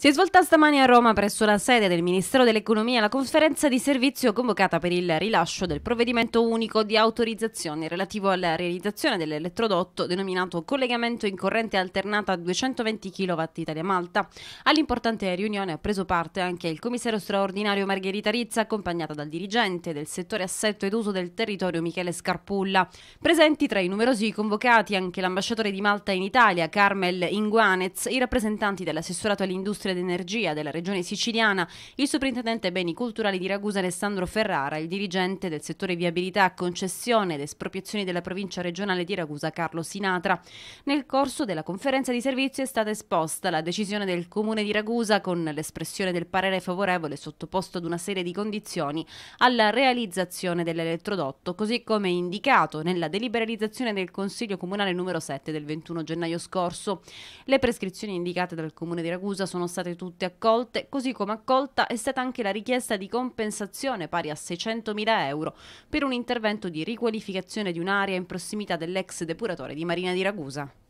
Si è svolta stamani a Roma presso la sede del Ministero dell'Economia la conferenza di servizio convocata per il rilascio del provvedimento unico di autorizzazione relativo alla realizzazione dell'elettrodotto denominato collegamento in corrente alternata a 220 kW Italia-Malta. All'importante riunione ha preso parte anche il commissario straordinario Margherita Rizza accompagnata dal dirigente del settore assetto ed uso del territorio Michele Scarpulla. Presenti tra i numerosi convocati anche l'ambasciatore di Malta in Italia Carmel Inguanez, i rappresentanti dell'assessorato all'industria Industria ed Energia della Regione Siciliana, il soprintendente Beni Culturali di Ragusa Alessandro Ferrara, il dirigente del settore viabilità, concessione ed espropriazioni della provincia regionale di Ragusa Carlo Sinatra. Nel corso della conferenza di servizio è stata esposta la decisione del Comune di Ragusa con l'espressione del parere favorevole sottoposto ad una serie di condizioni alla realizzazione dell'elettrodotto, così come indicato nella deliberalizzazione del Consiglio Comunale numero 7 del 21 gennaio scorso. Le prescrizioni indicate dal Comune di Ragusa sono state state tutte accolte, così come accolta è stata anche la richiesta di compensazione pari a 600.000 euro per un intervento di riqualificazione di un'area in prossimità dell'ex depuratore di Marina di Ragusa.